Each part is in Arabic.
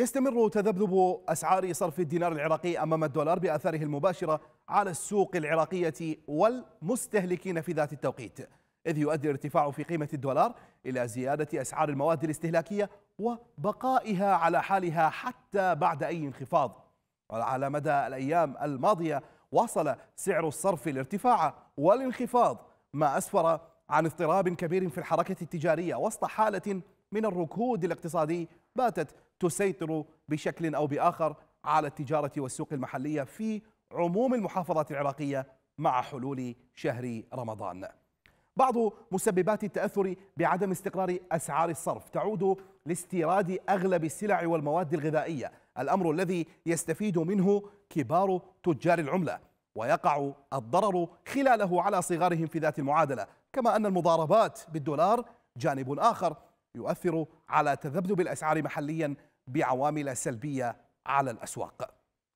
يستمر تذبذب أسعار صرف الدينار العراقي أمام الدولار بأثاره المباشرة على السوق العراقية والمستهلكين في ذات التوقيت إذ يؤدي الارتفاع في قيمة الدولار إلى زيادة أسعار المواد الاستهلاكية وبقائها على حالها حتى بعد أي انخفاض على مدى الأيام الماضية وصل سعر الصرف الارتفاع والانخفاض ما أسفر عن اضطراب كبير في الحركة التجارية وسط حالة من الركود الاقتصادي باتت تسيطر بشكل أو بآخر على التجارة والسوق المحلية في عموم المحافظات العراقية مع حلول شهر رمضان بعض مسببات التأثر بعدم استقرار أسعار الصرف تعود لاستيراد أغلب السلع والمواد الغذائية الأمر الذي يستفيد منه كبار تجار العملة ويقع الضرر خلاله على صغارهم في ذات المعادلة كما أن المضاربات بالدولار جانب آخر يؤثر على تذبذب الأسعار محليا بعوامل سلبية على الأسواق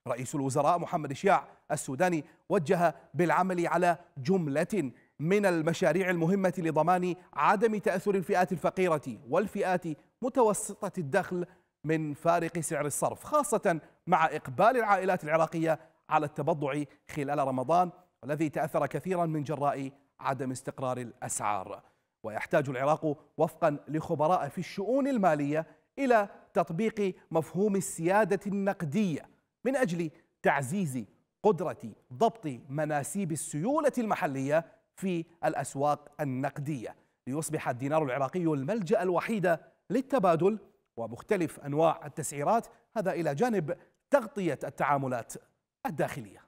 رئيس الوزراء محمد شياع السوداني وجه بالعمل على جملة من المشاريع المهمة لضمان عدم تأثر الفئات الفقيرة والفئات متوسطة الدخل من فارق سعر الصرف خاصة مع إقبال العائلات العراقية على التبضع خلال رمضان الذي تأثر كثيرا من جراء عدم استقرار الأسعار ويحتاج العراق وفقا لخبراء في الشؤون المالية إلى تطبيق مفهوم السيادة النقدية من أجل تعزيز قدرة ضبط مناسيب السيولة المحلية في الأسواق النقدية ليصبح الدينار العراقي الملجأ الوحيد للتبادل ومختلف أنواع التسعيرات هذا إلى جانب تغطية التعاملات الداخلية